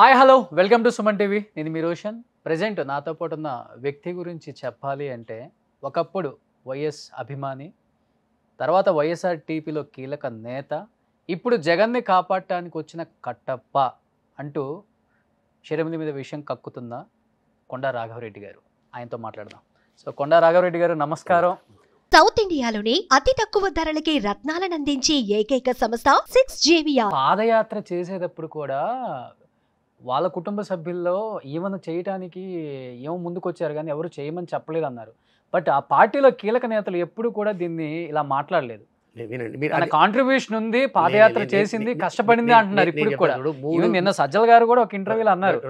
Hi hello welcome to Suman TV నేను మీ Roshan present నాతో పాటు ఉన్న వ్యక్తి గురించి చెప్పాలి అంటే ఒకప్పుడు వైఎస్ అభిమాని తర్వాత వైఎస్ఆర్ టీపీలో కీలక నేత ఇప్పుడు జగన్ని కాపాడటానికి వచ్చిన కట్టప్ప అంటూ షిరమిలి మీద విషయం కక్కుతున్న కొండా రాఘవరెడ్డి గారు ఆయనతో మాట్లాడదాం సో కొండా రాఘవరెడ్డి గారు నమస్కారం సౌత్ ఇండియాలోని అతి తక్కువ ధరలకి రత్నాలను అందించే ఏకైక సంస్థ సిక్స్ జేవియా పాదయాత్ర చేసేటప్పుడు కూడా వాళ్ళ కుటుంబ సభ్యుల్లో ఏమైనా చేయటానికి ఏమో ముందుకొచ్చారు కానీ ఎవరు చేయమని చెప్పలేదు అన్నారు బట్ ఆ పార్టీలో కీలక నేతలు ఎప్పుడు కూడా దీన్ని ఇలా మాట్లాడలేదు కాంట్రిబ్యూషన్ ఉంది పాదయాత్ర చేసింది కష్టపడింది అంటున్నారు ఇప్పుడు కూడా నిన్న సజ్జల్ గారు కూడా ఒక ఇంటర్వ్యూలో అన్నారు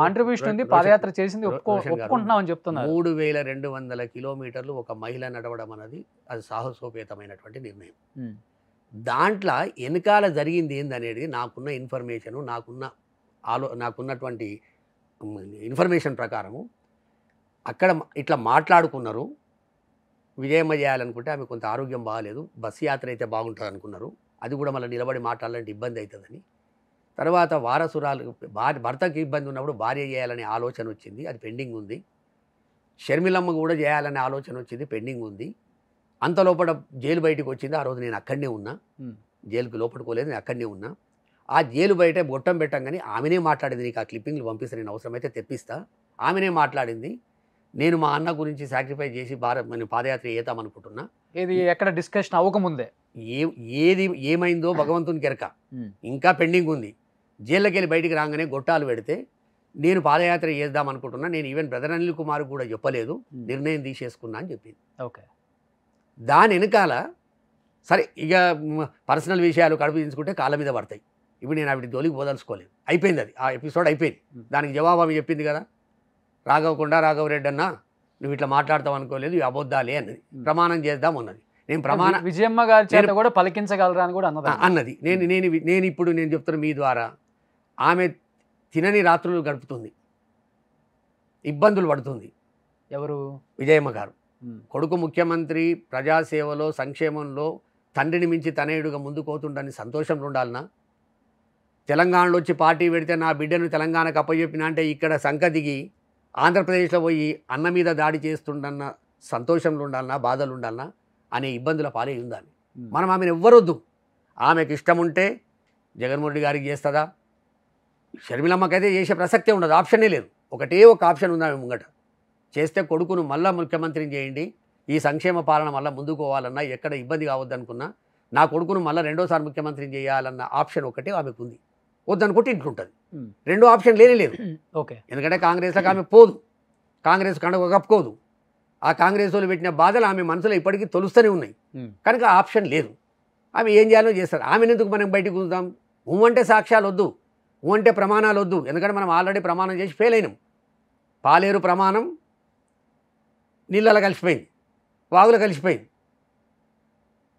కాంట్రిబ్యూషన్ ఉంది పాదయాత్ర చేసింది ఒప్పుకో ఒప్పుకుంటున్నాం అని చెప్తున్నారు మూడు వేల రెండు వందల కిలోమీటర్లు ఒక మహిళ నడవడం అనేది అది సాహసోపేతమైనటువంటి నిర్ణయం దాంట్లో వెనకాల జరిగింది ఏందనేది నాకున్న ఇన్ఫర్మేషను నాకున్న ఆలో నాకున్నటువంటి ఇన్ఫర్మేషన్ ప్రకారము అక్కడ ఇట్లా మాట్లాడుకున్నారు విజయమ్మ చేయాలనుకుంటే ఆమె కొంత ఆరోగ్యం బాగాలేదు బస్సు యాత్ర అయితే బాగుంటుంది అనుకున్నారు అది కూడా మళ్ళీ నిలబడి మాట్లాడాలంటే ఇబ్బంది అవుతుందని తర్వాత వారసురాలు భార్య భర్తకి ఇబ్బంది ఉన్నప్పుడు భార్య చేయాలనే ఆలోచన వచ్చింది అది పెండింగ్ ఉంది షర్మిలమ్మ కూడా చేయాలనే ఆలోచన వచ్చింది పెండింగ్ ఉంది అంత లోపల జైలు బయటకు వచ్చింది ఆ రోజు నేను అక్కడనే ఉన్నా జైలుకి లోపలికోలేదు నేను అక్కడనే ఉన్నా ఆ జైలు బయట గొట్టం పెట్టాం కానీ ఆమెనే మాట్లాడింది నీకు ఆ క్లిప్పింగ్లు పంపిస్తే నేను అవసరమైతే తెప్పిస్తా ఆమెనే మాట్లాడింది నేను మా అన్న గురించి సాక్రిఫై చేసి భారత్ నేను పాదయాత్ర చేద్దాం ఇది ఎక్కడ డిస్కషన్ అవ్వకముందే ఏ ఏది ఏమైందో భగవంతుని కెరక ఇంకా పెండింగ్ ఉంది జైల్లోకి వెళ్ళి బయటికి రాగానే గొట్టాలు పెడితే నేను పాదయాత్ర చేద్దాం అనుకుంటున్నా నేను ఈవెన్ బ్రదర్ అనిల్ కుమార్ కూడా చెప్పలేదు నిర్ణయం తీసేసుకున్నా అని చెప్పింది ఓకే దాని వెనకాల సరే ఇక పర్సనల్ విషయాలు కడుపు తీసుకుంటే కాళ్ళ మీద పడతాయి ఇప్పుడు నేను ఆవిడ జోలికి పోదలుచుకోలేదు అయిపోయింది అది ఆ ఎపిసోడ్ అయిపోయింది దానికి జవాబు ఆమె చెప్పింది కదా రాఘవకుండా రాఘవరెడ్డి అన్న నువ్వు ఇట్లా మాట్లాడతావు అనుకోలేదు ఇవి అబద్ధాలే అన్నది ప్రమాణం చేద్దాం అన్నది నేను ప్రమాణ విజయమ్మ గారి చేత కూడా పలికించగలరా అని కూడా అన్నది అన్నది నేను నేను నేను ఇప్పుడు నేను చెప్తున్న మీ ద్వారా ఆమె తినని రాత్రులు గడుపుతుంది ఇబ్బందులు పడుతుంది ఎవరు విజయమ్మ గారు కొడుకు ముఖ్యమంత్రి ప్రజాసేవలో సంక్షేమంలో తండ్రిని మించి తనయుడుగా అవుతుండని సంతోషంలో ఉండాలన్నా తెలంగాణలో వచ్చి పార్టీ పెడితే నా బిడ్డను తెలంగాణకు అప్పచెప్పిన అంటే ఇక్కడ సంఖ దిగి ఆంధ్రప్రదేశ్లో పోయి అన్న మీద దాడి చేస్తుండన్న సంతోషంలో ఉండాలన్నా బాధలు ఉండాలన్నా అనే ఇబ్బందుల పాలే ఉందని మనం ఆమెను ఎవ్వరొద్దు ఆమెకు ఇష్టం ఉంటే జగన్మోహన్ రెడ్డి గారికి చేస్తుందా షర్మిలమ్మకైతే చేసే ప్రసక్తే ఉండదు ఆప్షనే లేదు ఒకటే ఒక ఆప్షన్ ఉంది ఆమె ముంగట చేస్తే కొడుకును మళ్ళా ముఖ్యమంత్రిని చేయండి ఈ సంక్షేమ పాలన మళ్ళీ ముందుకోవాలన్నా ఎక్కడ ఇబ్బంది కావద్దనుకున్నా నా కొడుకును మళ్ళీ రెండోసారి ముఖ్యమంత్రిని చేయాలన్న ఆప్షన్ ఒకటే ఆమెకు ఉంది వద్దనుకుంటే ఇంట్లో ఉంటుంది రెండు ఆప్షన్ లేనే లేదు ఓకే ఎందుకంటే కాంగ్రెస్లో ఆమె పోదు కాంగ్రెస్ కండగ కప్పుకోదు ఆ కాంగ్రెస్ వాళ్ళు పెట్టిన బాధలు ఆమె మనసులో ఇప్పటికీ తొలుస్తూనే ఉన్నాయి కనుక ఆప్షన్ లేదు ఆమె ఏం చేయాలో చేస్తారు ఆమెను ఎందుకు మనం బయటకు ఉందాం ఉమ్మంటే సాక్ష్యాలు వద్దు ఉమ్మంటే ప్రమాణాలు వద్దు ఎందుకంటే మనం ఆల్రెడీ ప్రమాణం చేసి ఫెయిల్ అయినాం పాలేరు ప్రమాణం నీళ్ళలో కలిసిపోయింది వాగులు కలిసిపోయింది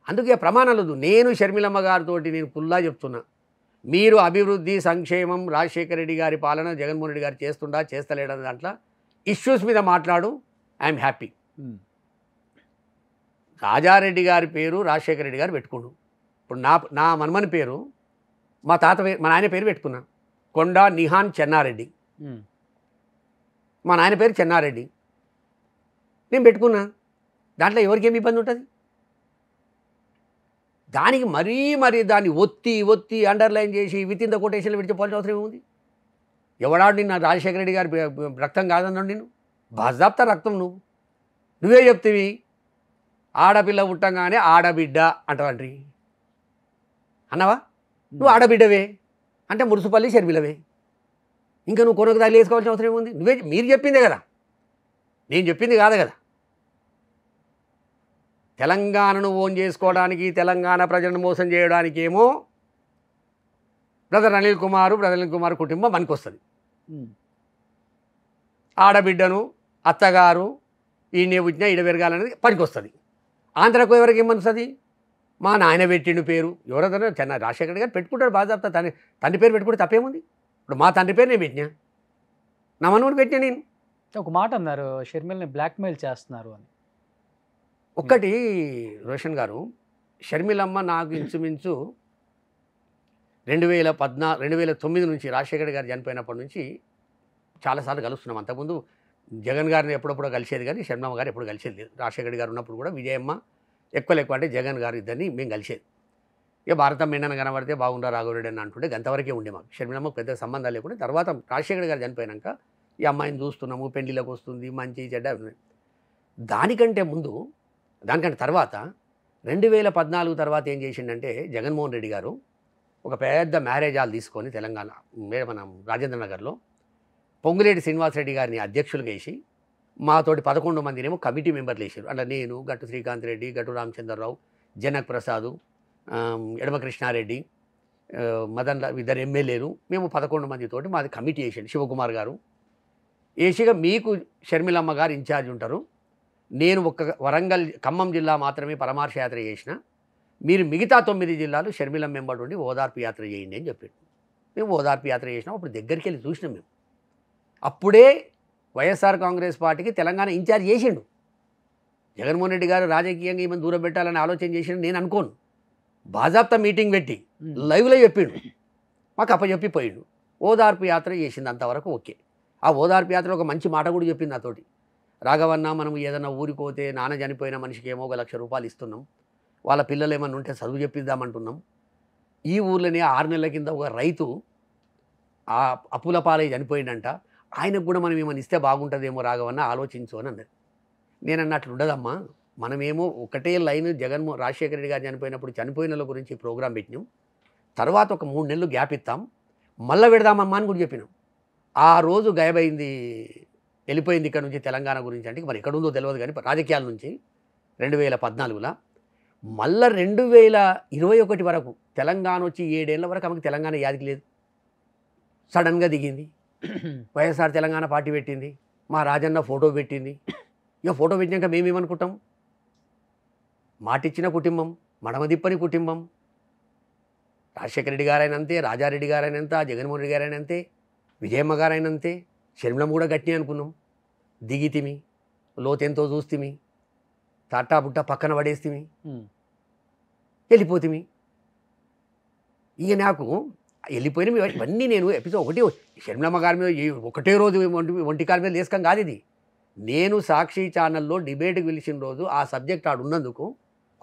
అందుకే ప్రమాణాలు వద్దు నేను షర్మిలమ్మ గారితో నేను పుల్లా చెప్తున్నా మీరు అభివృద్ధి సంక్షేమం రాజశేఖర రెడ్డి గారి పాలన జగన్మోహన్ రెడ్డి గారు చేస్తుండా చేస్తలేడన్న దాంట్లో ఇష్యూస్ మీద మాట్లాడు ఐఎమ్ హ్యాపీ రాజారెడ్డి గారి పేరు రాజశేఖర రెడ్డి గారు పెట్టుకోడు ఇప్పుడు నా నా మనమని పేరు మా తాత మా నాయన పేరు పెట్టుకున్నా కొండ నిహాన్ చెన్నారెడ్డి మా నాయన పేరు చెన్నారెడ్డి నేను పెట్టుకున్నా దాంట్లో ఏమి ఇబ్బంది ఉంటుంది దానికి మరీ మరీ దాన్ని ఒత్తి ఒత్తి అండర్లైన్ చేసి వితిన్ ద కొటేషన్లు విడిచిపోవాల్సిన అవసరం ఏముంది ఎవడాడు నిన్న రాజశేఖర రెడ్డి గారి రక్తం కాదన్నాడు నేను బాజాప్తా రక్తం నువ్వు నువ్వే చెప్తివి ఆడపిల్ల పుట్టంగానే ఆడబిడ్డ అంటవండ్రి అన్నవా నువ్వు ఆడబిడ్డవే అంటే మురుసుపల్లి షర్మిలవే ఇంకా నువ్వు కొనకు తగిలి వేసుకోవాల్సిన అవసరం ఏముంది నువ్వే మీరు చెప్పిందే కదా నేను చెప్పింది కాదు కదా తెలంగాణను ఓన్ చేసుకోవడానికి తెలంగాణ ప్రజలను మోసం చేయడానికి ఏమో బ్రదర్ అనిల్ కుమార్ బ్రదర్ అనిల్ కుమార్ కుటుంబం పనికొస్తుంది ఆడబిడ్డను అత్తగారు ఈయనే పుట్టినా ఈడ పెరగాలనేది పనికొస్తుంది ఆంధ్రకు ఎవరికి ఏమనుస్తుంది మా నాయన పెట్టిండు పేరు ఎవరో చెన్న రాజశేఖర్ గారు పెట్టుకుంటాడు బాధ తన తండ్రి తండ్రి పేరు పెట్టుకుంటే తప్పేముంది ఇప్పుడు మా తండ్రి పేరు నేను పెట్టినా నా మనవుడు పెట్టినా నేను ఒక మాట అన్నారు షర్మిల్ని బ్లాక్మెయిల్ చేస్తున్నారు అని ఒక్కటి రోషన్ గారు షర్మిలమ్మ నాకు ఇంచుమించు రెండు వేల పద్నాలుగు రెండు వేల తొమ్మిది నుంచి రాజశేఖర్ గారు చనిపోయినప్పటి నుంచి చాలాసార్లు కలుస్తున్నాం అంతకుముందు జగన్ గారిని ఎప్పుడప్పుడు కలిసేది కానీ షర్మిలమ్మ గారు ఎప్పుడు కలిసేది లేదు రాజశేఖర్ గారు ఉన్నప్పుడు కూడా విజయమ్మ ఎక్కువ ఎక్కువ అంటే జగన్ గారు ఇద్దరిని మేము కలిసేది ఇక భారతం మేనని కనబడితే బాగుండా రాఘవరెడ్డి అని అంటుంటే గంతవరకే ఉండే మాకు షర్మిలమ్మ పెద్ద సంబంధాలు లేకుండా తర్వాత రాజశేఖర్ గారు చనిపోయాక ఈ అమ్మాయిని చూస్తున్నాము పెళ్లిలోకి వస్తుంది మంచి చెడ్డ దానికంటే ముందు దానికంటే తర్వాత రెండు వేల పద్నాలుగు తర్వాత ఏం చేసిండంటే జగన్మోహన్ రెడ్డి గారు ఒక పెద్ద మ్యారేజ్ హాల్ తీసుకొని తెలంగాణ మన రాజేంద్ర నగర్లో పొంగులేటి శ్రీనివాసరెడ్డి గారిని అధ్యక్షులు వేసి మాతోటి పదకొండు మందినేమో కమిటీ మెంబర్లు వేసారు అంటే నేను గట్టు శ్రీకాంత్ రెడ్డి గట్టు రామచంద్రరావు జనక్ ప్రసాదు ఎడమకృష్ణారెడ్డి మదన్ మదన్ ఇద్దరు ఎమ్మెల్యేలు మేము పదకొండు మందితోటి మాది కమిటీ వేసాడు శివకుమార్ గారు వేసిగా మీకు షర్మిలమ్మ గారు ఇన్ఛార్జ్ ఉంటారు నేను ఒక్క వరంగల్ ఖమ్మం జిల్లా మాత్రమే పరమార్శ యాత్ర చేసిన మీరు మిగతా తొమ్మిది జిల్లాలు షర్మిలం మెంబర్ ఉండి ఓదార్పు యాత్ర చేయండి అని చెప్పాడు మేము ఓదార్పు యాత్ర చేసినాం అప్పుడు దగ్గరికి వెళ్ళి చూసినాం మేము అప్పుడే వైఎస్ఆర్ కాంగ్రెస్ పార్టీకి తెలంగాణ ఇన్ఛార్జ్ చేసిండు జగన్మోహన్ రెడ్డి గారు రాజకీయంగా ఏమైనా దూరం పెట్టాలని ఆలోచన చేసిన నేను అనుకోను బాజాప్తా మీటింగ్ పెట్టి లైవ్లో చెప్పిండు మాకు అప్పచెప్పిపోయిండు ఓదార్పు యాత్ర చేసింది అంతవరకు ఓకే ఆ ఓదార్పు యాత్ర ఒక మంచి మాట కూడా చెప్పింది నాతోటి రాఘవన్న మనం ఏదైనా ఊరిపోతే నాన్న చనిపోయిన మనిషికి ఏమో ఒక లక్ష రూపాయలు ఇస్తున్నాం వాళ్ళ పిల్లలు ఏమన్నా ఉంటే చదువు చెప్పిద్దామంటున్నాం ఈ ఊర్లోనే ఆరు నెలల కింద ఒక రైతు ఆ అప్పుల పాలై చనిపోయిందంట ఆయనకు కూడా మనం ఏమైనా ఇస్తే బాగుంటుందేమో రాఘవన్న ఆలోచించు అని అన్నది నేను అన్నట్లు ఉండదమ్మా మనమేమో ఒకటే లైన్ జగన్మోహన్ రాజశేఖర రెడ్డి గారు చనిపోయినప్పుడు చనిపోయిన గురించి ప్రోగ్రాం పెట్టినాం తర్వాత ఒక మూడు నెలలు గ్యాప్ ఇస్తాం మళ్ళీ పెడదామమ్మా అని కూడా చెప్పినాం ఆ రోజు గాయబైంది వెళ్ళిపోయింది ఇక్కడ నుంచి తెలంగాణ గురించి అంటే మరి ఎక్కడుందో తెలియదు కానీ రాజకీయాల నుంచి రెండు వేల పద్నాలుగులో మళ్ళా రెండు వేల ఇరవై ఒకటి వరకు తెలంగాణ వచ్చి ఏడేళ్ళ వరకు ఆమెకి తెలంగాణ యాదికి లేదు సడన్గా దిగింది వైఎస్ఆర్ తెలంగాణ పార్టీ పెట్టింది మా రాజన్న ఫోటో పెట్టింది ఇక ఫోటో పెట్టినాక మేమేమనుకుంటాం మాటిచ్చిన కుటుంబం మడమదిప్పని కుటుంబం రాజశేఖర రెడ్డి గారైనంతే రాజారెడ్డి గారైనంత జగన్మోహన్ రెడ్డి గారైనంతే విజయమ్మ గారైనంతే శరీరం కూడా గట్టి అనుకున్నాం దిగితిమి లోతెంతో చూస్తిమి తాటా బుట్ట పక్కన పడేస్తిమి వెళ్ళిపోతిమి ఇక నాకు వెళ్ళిపోయినవి ఇవన్నీ నేను ఎపిసోడ్ ఒకటి షర్మిలమ్మ గారి మీద ఒకటే రోజు వంటి వంటి కాలు మీద లేసుకం కాదు ఇది నేను సాక్షి ఛానల్లో డిబేట్కి పిలిచిన రోజు ఆ సబ్జెక్ట్ ఆడు ఉన్నందుకు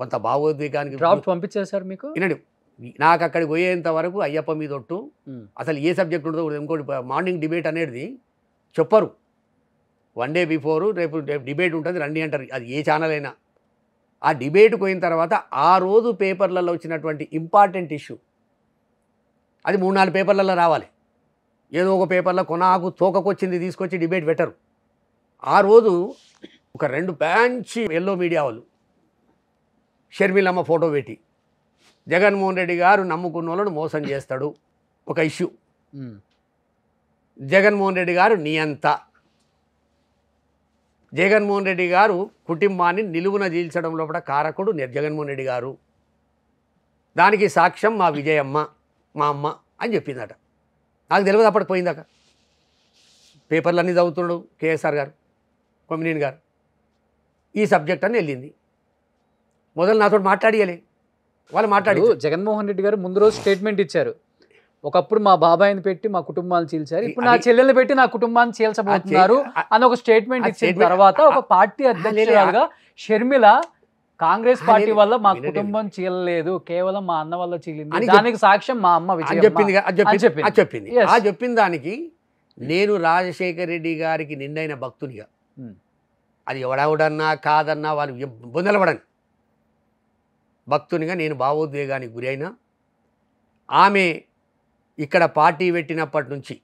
కొంత భావోద్వేగానికి డ్రాఫ్ట్ పంపించేశారు మీకు వినండి నాకు అక్కడికి పోయేంత వరకు అయ్యప్ప మీద ఒట్టు అసలు ఏ సబ్జెక్ట్ ఉండదు ఇంకోటి మార్నింగ్ డిబేట్ అనేది చెప్పరు వన్ డే బిఫోరు రేపు రేపు డిబేట్ ఉంటుంది రండి అంటారు అది ఏ ఛానల్ అయినా ఆ డిబేట్ పోయిన తర్వాత ఆ రోజు పేపర్లలో వచ్చినటువంటి ఇంపార్టెంట్ ఇష్యూ అది మూడు నాలుగు పేపర్లలో రావాలి ఏదో ఒక పేపర్లో కొనాకు తోకకొచ్చింది తీసుకొచ్చి డిబేట్ పెట్టరు ఆ రోజు ఒక రెండు ప్యాంచి ఎల్లో మీడియా వాళ్ళు షర్మిలమ్మ ఫోటో పెట్టి జగన్మోహన్ రెడ్డి గారు నమ్ముకున్న వాళ్ళను మోసం చేస్తాడు ఒక ఇష్యూ జగన్మోహన్ రెడ్డి గారు నియంత జగన్మోహన్ రెడ్డి గారు కుటుంబాన్ని నిలువున జీల్చడం లోపల కారకుడు జగన్మోహన్ రెడ్డి గారు దానికి సాక్ష్యం మా విజయమ్మ మా అమ్మ అని చెప్పిందట నాకు తెలియదు అప్పటి పోయిందాక పేపర్లు అన్నీ చదువుతున్నాడు కేఎస్ఆర్ గారు కొమినేన్ గారు ఈ సబ్జెక్ట్ అని వెళ్ళింది మొదలు నాతో మాట్లాడియలే వాళ్ళు మాట్లాడు జగన్మోహన్ రెడ్డి గారు ముందు రోజు స్టేట్మెంట్ ఇచ్చారు ఒకప్పుడు మా బాబాయిని పెట్టి మా కుటుంబాన్ని చీల్చారు ఇప్పుడు నా చెల్లెల్ని పెట్టి నా కుటుంబాన్ని చీల్చబోతున్నారు అని ఒక స్టేట్మెంట్ ఇచ్చిన తర్వాత ఒక పార్టీ అధ్యక్షురాలుగా షర్మిల కాంగ్రెస్ పార్టీ వల్ల మా కుటుంబం చీలలేదు కేవలం మా అన్న వల్ల చీలింది దానికి సాక్ష్యం మా అమ్మ చెప్పింది చెప్పింది ఆ చెప్పిన దానికి నేను రాజశేఖర రెడ్డి గారికి నిండైన భక్తునిగా hmm. అది ఎవడెవడన్నా కాదన్నా వాళ్ళు బొందలపడని భక్తునిగా నేను భావోద్వేగానికి గురైనా ఆమె ఇక్కడ పార్టీ పెట్టినప్పటి నుంచి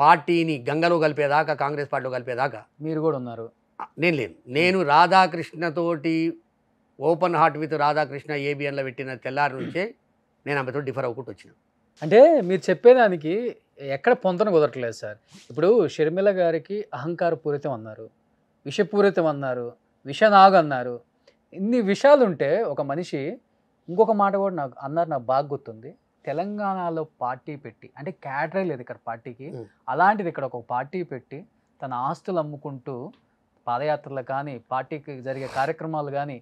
పార్టీని గంగలో కలిపేదాకా కాంగ్రెస్ పార్టీలో కలిపేదాకా మీరు కూడా ఉన్నారు నేను లేను నేను రాధాకృష్ణతోటి ఓపెన్ హార్ట్ విత్ రాధాకృష్ణ ఏబిఎన్లో పెట్టిన తెల్లారి నుంచే నేను ఆమెతో డిఫర్ అవ్వకుండా వచ్చిన అంటే మీరు చెప్పేదానికి ఎక్కడ పొంతన కుదరట్లేదు సార్ ఇప్పుడు షర్మిల గారికి అహంకారపూరితం అన్నారు విషపూరితం అన్నారు విషనాగ్ అన్నారు ఇన్ని విషయాలు ఉంటే ఒక మనిషి ఇంకొక మాట కూడా నాకు అన్నారు నాకు బాగా గుర్తుంది తెలంగాణలో పార్టీ పెట్టి అంటే క్యాటరే లేదు ఇక్కడ పార్టీకి అలాంటిది ఇక్కడ ఒక పార్టీ పెట్టి తన ఆస్తులు అమ్ముకుంటూ పాదయాత్రలు కానీ పార్టీకి జరిగే కార్యక్రమాలు కానీ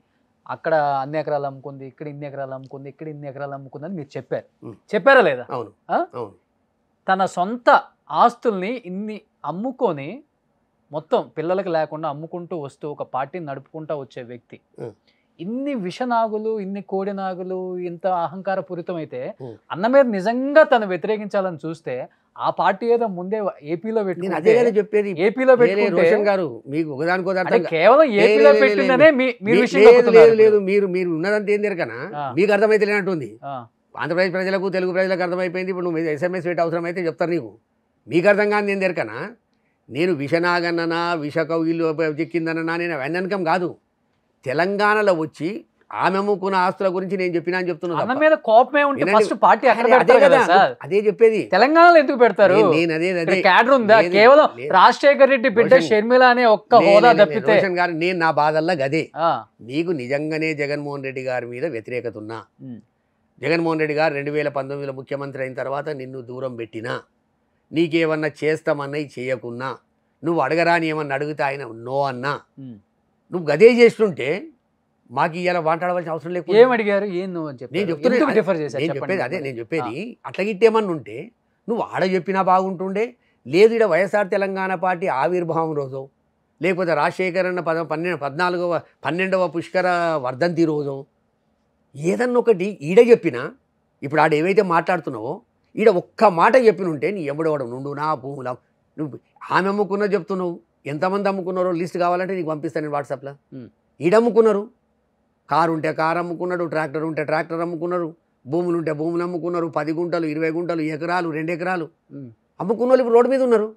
అక్కడ అన్ని ఎకరాలు అమ్ముకుంది ఇక్కడ ఇన్ని ఎకరాలు అమ్ముకుంది ఇక్కడ ఇన్ని ఎకరాలు అమ్ముకుంది అని మీరు చెప్పారు చెప్పారా లేదా అవును తన సొంత ఆస్తుల్ని ఇన్ని అమ్ముకొని మొత్తం పిల్లలకు లేకుండా అమ్ముకుంటూ వస్తూ ఒక పార్టీని నడుపుకుంటూ వచ్చే వ్యక్తి ఇన్ని విషనాగులు ఇన్ని కోడినాగులు ఇంత అహంకార పూరితమైతే అన్న మీద నిజంగా తను వ్యతిరేకించాలని చూస్తే ఆ పార్టీ ఏదో ముందే ఏపీలో పెట్టుకుని అదే చెప్పేది ఏపీలో పెట్టి రోషన్ గారు మీకు కేవలం ఏపీలో పెట్టిందనే లేదు మీరు మీరు ఉన్నదంతా ఏం దొరకనా మీకు అర్థమైతే లేనట్టుంది ఆంధ్రప్రదేశ్ ప్రజలకు తెలుగు ప్రజలకు అర్థమైపోయింది ఇప్పుడు నువ్వు ఎస్ఎంఎస్ పెట్టి అవసరం అయితే చెప్తారు నీకు మీకు అర్థం కాదు నేను దొరకనా నేను విషనాగన్ననా విష కౌగిలు చిక్కిందన్నా నేను వెన్ననకం కాదు తెలంగాణలో వచ్చి ఆమె అమ్ముకున్న ఆస్తుల గురించి నేను చెప్పినా అని చెప్తున్నాను మీద కోపమే ఉంటుంది ఫస్ట్ పార్టీ అదే కదా అదే చెప్పేది తెలంగాణలో ఎందుకు పెడతారు నేను అదే అదే క్యాడర్ ఉందా కేవలం రాజశేఖర్ రెడ్డి బిడ్డ షర్మిల అనే ఒక్క హోదా తప్పితే గారు నేను నా బాధల్లా గదే నీకు నిజంగానే జగన్మోహన్ రెడ్డి గారి మీద వ్యతిరేకత ఉన్నా జగన్మోహన్ రెడ్డి గారు రెండు వేల పంతొమ్మిదిలో ముఖ్యమంత్రి అయిన తర్వాత నిన్ను దూరం పెట్టినా నీకేమన్నా చేస్తామన్నా చేయకున్నా నువ్వు అడగరాని ఏమన్నా అడుగుతా ఆయన నో అన్నా నువ్వు గదే చేస్తుంటే మాకు ఇలా వాటాడవలసిన అవసరం లేకుండా ఏం అడిగారు ఏం నేను చెప్తున్నా చెప్పేది అదే నేను చెప్పేది అట్లా గిట్టేమన్నా ఉంటే నువ్వు ఆడ చెప్పినా బాగుంటుండే లేదు ఇక్కడ వైఎస్ఆర్ తెలంగాణ పార్టీ ఆవిర్భావం రోజు లేకపోతే రాజశేఖర్ అన్న పద పన్నెండు పద్నాలుగవ పన్నెండవ పుష్కర వర్ధంతి రోజు ఏదన్నా ఒకటి ఈడ చెప్పినా ఇప్పుడు ఆడ ఏవైతే మాట్లాడుతున్నావో ఈడ ఒక్క మాట చెప్పినుంటే నీ ఎవడెవడం నుండు నా భూములా నువ్వు ఆమె అమ్ముకున్నా చెప్తున్నావు ఎంతమంది అమ్ముకున్నారో లిస్ట్ కావాలంటే నీకు పంపిస్తాను నేను వాట్సాప్లో ఈడమ్ముకున్నారు కారు ఉంటే కారు అమ్ముకున్నాడు ట్రాక్టర్ ఉంటే ట్రాక్టర్ అమ్ముకున్నారు భూములు ఉంటే భూములు అమ్ముకున్నారు పది గుంటలు ఇరవై గుంటలు ఎకరాలు రెండు ఎకరాలు అమ్ముకున్న వాళ్ళు ఇప్పుడు రోడ్డు మీద ఉన్నారు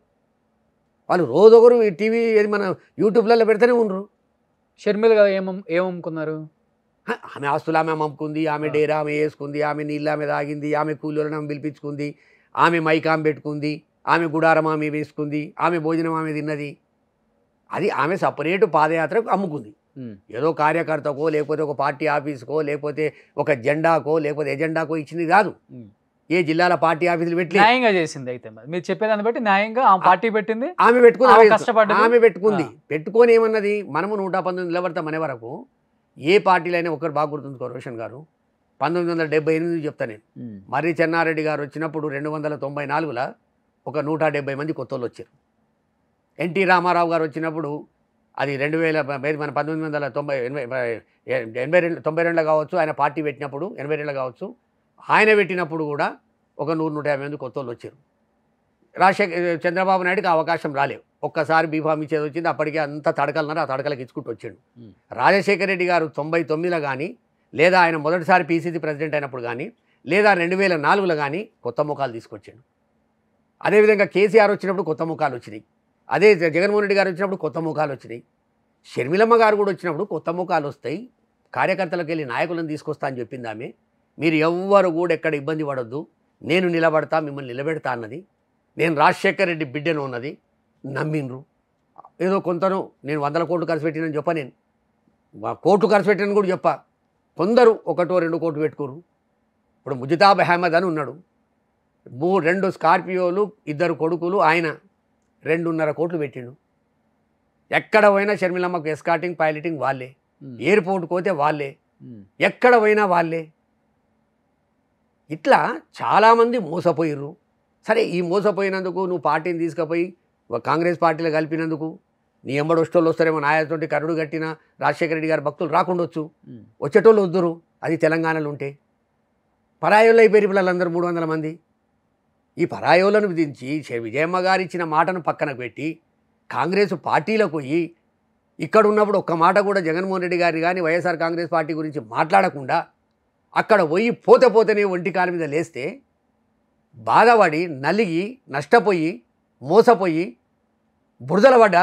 వాళ్ళు రోజు ఒకరు టీవీ ఏది మన యూట్యూబ్లలో పెడితేనే ఉండరు షర్మిల గారు ఏం ఏమమ్ముకున్నారు ఆమె ఆస్తులు ఆమె అమ్ముకుంది ఆమె డేరా ఆమె వేసుకుంది ఆమె నీళ్ళు ఆమె తాగింది ఆమె కూలీలను ఆమె పిలిపించుకుంది ఆమె మైకామ్ పెట్టుకుంది ఆమె గుడారం ఆమె వేసుకుంది ఆమె భోజనం ఆమె తిన్నది అది ఆమె సపరేటు పాదయాత్రకు అమ్ముకుంది ఏదో కార్యకర్తకో లేకపోతే ఒక పార్టీ ఆఫీస్కో లేకపోతే ఒక జెండాకో లేకపోతే ఎజెండాకో ఇచ్చింది కాదు ఏ జిల్లాల పార్టీ ఆఫీసులు పెట్టి న్యాయంగా చేసింది అయితే మీరు చెప్పేదాన్ని బట్టి న్యాయంగా ఆమె పార్టీ పెట్టింది ఆమె పెట్టుకుంది కష్టపడి ఆమె పెట్టుకుంది పెట్టుకొని ఏమన్నది మనము నూట పంతొమ్మిది నిలబడతాం అనే వరకు ఏ పార్టీలు అయినా ఒకరు బాగా గుర్తుంచుకో రోషన్ గారు పంతొమ్మిది వందల డెబ్బై ఎనిమిది చెప్తా నేను మర్రి చెన్నారెడ్డి గారు వచ్చినప్పుడు రెండు వందల తొంభై నాలుగులో ఒక నూట డెబ్బై మంది కొత్త వాళ్ళు వచ్చారు ఎన్టీ రామారావు గారు వచ్చినప్పుడు అది రెండు వేల మన పంతొమ్మిది వందల తొంభై ఎనభై ఎనభై రెండు తొంభై రెండులో కావచ్చు ఆయన పార్టీ పెట్టినప్పుడు ఎనభై రెండులో కావచ్చు ఆయన పెట్టినప్పుడు కూడా ఒక నూరు నూట యాభై మంది కొత్త వాళ్ళు వచ్చారు రాజశేఖర్ చంద్రబాబు నాయుడుకి అవకాశం రాలేవు ఒక్కసారి బీఫామ్ ఇచ్చేది వచ్చింది అప్పటికే అంత తడకలు ఆ తడకలకి ఇచ్చుకుంటూ వచ్చాడు రాజశేఖర రెడ్డి గారు తొంభై తొమ్మిదిలో కానీ లేదా ఆయన మొదటిసారి పీసీసీ ప్రెసిడెంట్ అయినప్పుడు కానీ లేదా రెండు వేల నాలుగులో కానీ కొత్త ముఖాలు తీసుకొచ్చాడు అదేవిధంగా కేసీఆర్ వచ్చినప్పుడు కొత్త ముఖాలు వచ్చినాయి అదే జగన్మోహన్ రెడ్డి గారు వచ్చినప్పుడు కొత్త ముఖాలు వచ్చినాయి షర్మిలమ్మ గారు కూడా వచ్చినప్పుడు కొత్త ముఖాలు వస్తాయి కార్యకర్తలకు వెళ్ళి నాయకులను తీసుకొస్తా అని చెప్పింది ఆమె మీరు ఎవ్వరు కూడా ఎక్కడ ఇబ్బంది పడద్దు నేను నిలబడతా మిమ్మల్ని నిలబెడతా అన్నది నేను రాజశేఖర్ రెడ్డి బిడ్డను ఉన్నది నమ్మిండ్రు ఏదో కొంతను నేను వందల కోట్లు ఖర్చు పెట్టినని చెప్ప నేను కోట్లు ఖర్చు పెట్టినని కూడా చెప్ప కొందరు ఒకటో రెండు కోట్లు పెట్టుకోరు ఇప్పుడు ముజితాబ్ అహ్మద్ అని ఉన్నాడు మూ రెండు స్కార్పియోలు ఇద్దరు కొడుకులు ఆయన రెండున్నర కోట్లు పెట్టిండు ఎక్కడ పోయినా షర్మిలమ్మకు ఎస్కాటింగ్ పైలటింగ్ వాళ్ళే ఎయిర్పోర్ట్కి పోతే వాళ్ళే ఎక్కడ పోయినా వాళ్ళే ఇట్లా చాలామంది మోసపోయిర్రు సరే ఈ మోసపోయినందుకు నువ్వు పార్టీని తీసుకుపోయి కాంగ్రెస్ పార్టీలో కలిపినందుకు నీ ఎంబడి వస్తోళ్ళు వస్తారేమో నాయతోటి కరుడు కట్టిన రాజశేఖర రెడ్డి గారి భక్తులు రాకుండొచ్చు వచ్చేటోళ్ళు వద్దురు అది తెలంగాణలో ఉంటే పరాయంలో అయిపోయారు పిల్లలందరూ మూడు వందల మంది ఈ పరాయోలను విధించి విజయమ్మ గారు ఇచ్చిన మాటను పక్కన పెట్టి కాంగ్రెస్ పార్టీలకు పోయి ఇక్కడ ఉన్నప్పుడు ఒక్క మాట కూడా జగన్మోహన్ రెడ్డి గారిని కానీ వైఎస్ఆర్ కాంగ్రెస్ పార్టీ గురించి మాట్లాడకుండా అక్కడ పోయి పోతే పోతేనే ఒంటి కాలు మీద లేస్తే బాధపడి నలిగి నష్టపోయి మోసపోయి బురదల పడ్డ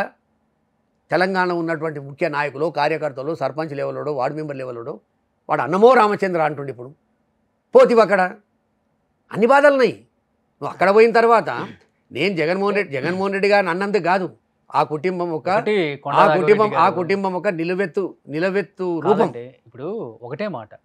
తెలంగాణ ఉన్నటువంటి ముఖ్య నాయకులు కార్యకర్తలు సర్పంచ్ లెవెల్లోడు వార్డు మెంబర్ లెవెల్లో వాడు అన్నమో రామచంద్ర అంటుండే ఇప్పుడు పోతివి అక్కడ అన్ని బాధలున్నాయి నువ్వు అక్కడ పోయిన తర్వాత నేను జగన్మోహన్ రెడ్డి జగన్మోహన్ రెడ్డి గారు నన్నందు కాదు ఆ కుటుంబం ఒక ఆ కుటుంబం ఆ కుటుంబం ఒక నిలువెత్తు నిలవెత్తు రూపం ఇప్పుడు ఒకటే మాట